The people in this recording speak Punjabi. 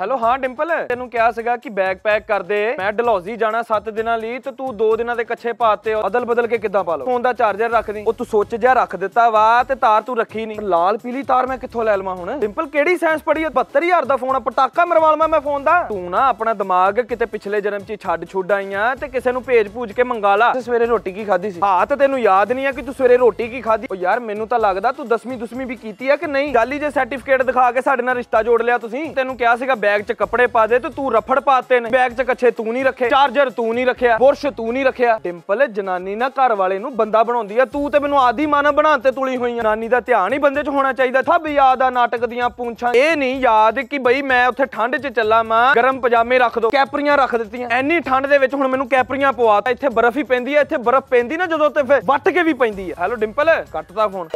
ਹੈਲੋ ਹਾਂ ਡਿੰਪਲ ਤੈਨੂੰ ਕਿਹਾ ਸੀਗਾ ਕਿ ਬੈਗ ਪੈਕ ਕਰ ਦੇ ਮੈਂ ਡਲੌਜੀ ਜਾਣਾ 7 ਦਿਨਾਂ ਲਈ ਤੇ ਤੂੰ 2 ਦਿਨਾਂ ਦੇ ਕੱਛੇ ਪਾਤੇ ਬਦਲ ਬਦਲ ਕੇ ਕਿੱਦਾਂ ਪਾ ਲਓ ਫੋਨ ਦਾ ਚਾਰਜਰ ਰੱਖ ਦੇ ਉਹ ਤੂੰ ਸੋਚ ਜਿਆ ਰੱਖ ਦਿੱਤਾ ਵਾ ਤੇ ਤਾਰ ਤੂੰ ਰੱਖੀ ਨਹੀਂ ਲਾਲ ਪੀਲੀ ਤਾਰ ਮੈਂ ਕਿੱਥੋਂ ਲੈ ਲਵਾਂ ਹੁਣ ਡਿੰਪਲ ਕਿਹੜੀ ਸਾਇੰਸ ਪੜੀ 72000 ਦਾ ਫੋਨ ਆ ਪਟਾਕਾ ਮਰਵਾ ਲਵਾਂ ਮੈਂ ਫੋਨ ਦਾ ਤੂੰ ਨਾ ਆਪਣਾ ਦਿਮਾਗ ਕਿਤੇ ਪਿਛਲੇ ਜਨਮ 'ਚ ਛੱਡ ਛੁੱਡ ਆਈਆਂ ਤੇ ਕਿਸੇ ਨੂੰ ਭੇਜ ਭੂਜ ਕੇ ਮੰਗਾ ਲਾ ਸਵੇਰੇ ਰੋਟੀ ਕੀ ਖਾਧੀ ਸੀ ਹਾਂ ਤੇ ਤੈਨੂੰ ਯਾਦ ਨਹੀਂ ਆ ਕਿ ਤੂੰ ਸਵੇਰੇ ਰੋਟੀ ਕੀ ਖਾਧੀ ਉਹ ਯਾਰ ਮੈਨੂੰ ਤਾਂ ਲੱਗਦਾ ਤੂੰ 10ਵੀਂ 10ਵੀਂ ਵੀ ਕੀਤੀ ਆ ਕਿ ਨਹੀਂ ਗੱਲ ਹੀ ਜੇ ਸਰਟੀਫਿਕੇਟ ਦਿਖਾ ਕੇ ਸਾਡੇ ਨਾਲ ਰਿਸ਼ਤਾ ਜੋੜ ਲਿਆ ਤੁਸੀਂ ਤੈਨੂੰ ਕਿਹਾ ਸੀਗਾ ਬੈਗ 'ਚ ਕੱਪੜੇ ਪਾ ਦੇ ਤੇ ਤੂੰ ਰਫੜ ਪਾਤੇ ਨੇ ਬੈਗ 'ਚ ਕੱਛੇ ਤੂੰ ਨਹੀਂ ਰੱਖੇ ਚਾਰਜਰ ਤੂੰ ਨਹੀਂ ਰੱਖਿਆ ਬੁਰਸ਼ ਤੂੰ ਨਹੀਂ ਰੱਖਿਆ ਡਿੰਪਲ ਜਨਾਨੀ ਨਾ ਘਰ ਵਾਲੇ ਨੂੰ ਬੰਦਾ ਬਣਾਉਂਦੀ ਆ ਤੂੰ ਤੇ ਮੈਨੂੰ ਆਦੀ ਮਾਨਾ ਬਣਾਉਂਦੇ ਤੁਲੀ ਹੋਈ ਆ ਨਾਨੀ ਦਾ ਧਿਆਨ ਹੀ ਬੰਦੇ 'ਚ ਹੋਣਾ ਚਾਹੀਦਾ ਸਭ ਯਾਦ ਆ ਨਾਟਕ ਦੀਆਂ ਪੂੰਛਾਂ ਇਹ ਨਹੀਂ ਯਾਦ ਕਿ ਬਈ ਮੈਂ ਉੱਥੇ ਠੰਡ 'ਚ ਚੱਲਾ ਮਾਂ ਗਰਮ ਪਜਾਮੇ ਰੱਖ ਦੋ ਕੈਪਰੀਆਂ ਰੱਖ ਦਿੱਤੀਆਂ ਐਨੀ ਠੰਡ ਦੇ ਵਿੱਚ ਹੁਣ ਮੈਨੂੰ ਕੈਪਰੀਆਂ ਪਵਾਤਾ ਇੱਥੇ ਬਰਫ਼ ਹੀ ਪੈਂਦੀ ਆ ਇੱਥੇ ਬਰਫ਼ ਪੈਂਦੀ ਨਾ ਜਦੋਂ ਤੇ ਫਿਰ ਵੱਟ ਕੇ ਵੀ ਪੈਂਦੀ ਆ ਹੈਲੋ ਡਿੰਪਲ ਕੱਟ ਫੋਨ